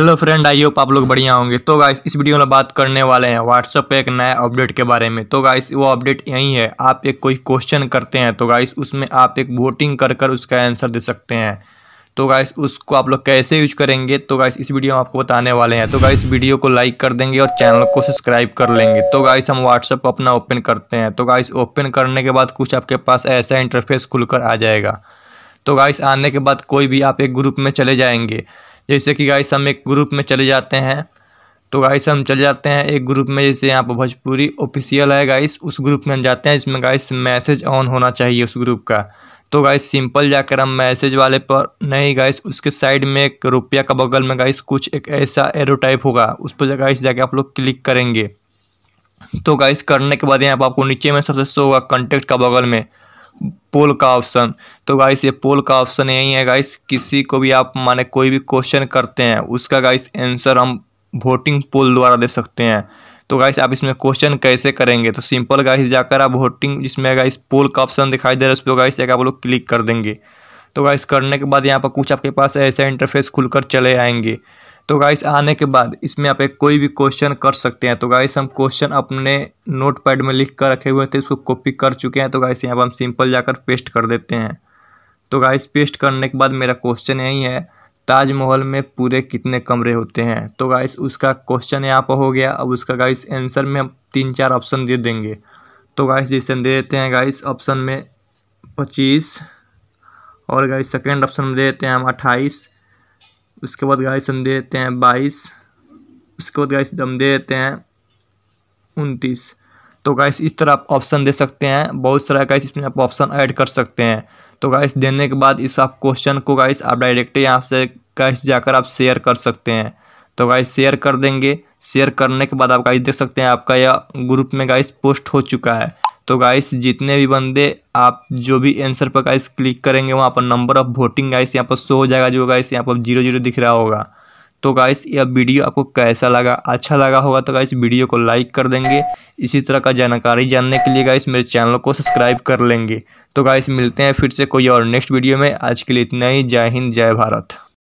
hello friend आइयो आप लोग बढ़िया होंगे तो गाइस इस वीडियो में बात करने वाले हैं व्हाट्सएप पे एक नया अपडेट के बारे में तो गाइस वो अपडेट यही है आप एक कोई क्वेश्चन करते हैं तो गाइस उसमें आप एक वोटिंग कर कर उसका आंसर दे सकते हैं तो गाइस उसको आप लोग कैसे यूज करेंगे तो गाइस इस वीडियो में आपको बताने वाले हैं तो गाइस वीडियो को लाइक कर देंगे और चैनल को सब्सक्राइब कर लेंगे तो गाइस हम व्हाट्सएप अपना ओपन करते हैं तो गाइस ओपन करने के बाद कुछ आपके पास ऐसा इंटरफेस खुलकर आ जाएगा तो गाइस आने के बाद कोई भी आप एक ग्रुप में चले जाएंगे जैसे कि गाइस हम एक ग्रुप में चले जाते हैं तो गाइस हम चले जाते हैं एक ग्रुप में जैसे यहाँ पर भोजपुरी ऑफिशियल है गाइस उस ग्रुप में हम जाते हैं जिसमें गाइस मैसेज ऑन होना चाहिए उस ग्रुप का तो गाइस सिंपल जाकर हम मैसेज वाले पर नहीं गाइस उसके साइड में एक रुपया का बगल में गाइस कुछ एक ऐसा एरो टाइप होगा उस पर गाइस जाके आप लोग क्लिक करेंगे तो गाइस करने के बाद यहाँ पर आपको नीचे में सबसे शो होगा कंटेक्ट का बगल में पोल का ऑप्शन तो गाइस ये पोल का ऑप्शन यही है गाइस किसी को भी आप माने कोई भी क्वेश्चन करते हैं उसका गाइस आंसर हम वोटिंग पोल द्वारा दे सकते हैं तो गाइस आप इसमें क्वेश्चन कैसे करेंगे तो सिंपल गाइस जाकर आप वोटिंग जिसमें गाइस पोल का ऑप्शन दिखाई दे रहा है उस पर गाइस एक आप लोग क्लिक कर देंगे तो गाइस करने के बाद यहाँ पर कुछ आपके पास ऐसा इंटरफेस खुलकर चले आएंगे तो गाइस आने के बाद इसमें आप एक कोई भी क्वेश्चन कर सकते हैं तो गाइस हम क्वेश्चन अपने नोट पैड में लिख कर रखे हुए थे इसको कॉपी कर चुके हैं तो गाइस यहाँ पर हम सिंपल जाकर पेस्ट कर देते हैं तो गाइस पेस्ट करने के बाद मेरा क्वेश्चन यही है ताजमहल में पूरे कितने कमरे होते हैं तो गाइस उसका क्वेश्चन यहाँ पर हो गया अब उसका गाइस आंसर में हम तीन चार ऑप्शन दे देंगे तो गाइस जैसे दे देते हैं गाइस ऑप्शन में पच्चीस और गाइस सेकेंड ऑप्शन में दे देते हैं हम अट्ठाईस उसके बाद गाइस हम देते हैं बाईस उसके बाद गाइस हम देते हैं उनतीस तो गाइस इस तरह आप ऑप्शन दे सकते हैं बहुत सारा गाइस इसमें आप ऑप्शन ऐड कर सकते हैं तो गाइस देने के बाद इस आप क्वेश्चन को गाइस आप डायरेक्ट यहाँ से गाइस जाकर आप शेयर कर सकते हैं तो गाइस शेयर कर देंगे शेयर करने के बाद आप गाइस देख सकते हैं आपका यह ग्रुप में गाइस पोस्ट हो चुका है तो गाइस जितने भी बंदे आप जो भी आंसर पर गाइस क्लिक करेंगे वहाँ पर नंबर ऑफ वोटिंग गाइस यहाँ पर शो हो जाएगा जो गाइस यहाँ पर जीरो जीरो दिख रहा होगा तो गाइस यह वीडियो आपको कैसा लगा अच्छा लगा होगा तो गाइस वीडियो को लाइक कर देंगे इसी तरह का जानकारी जानने के लिए गाइस मेरे चैनल को सब्सक्राइब कर लेंगे तो गाइस मिलते हैं फिर से कोई और नेक्स्ट वीडियो में आज के लिए इतना ही जय हिंद जय भारत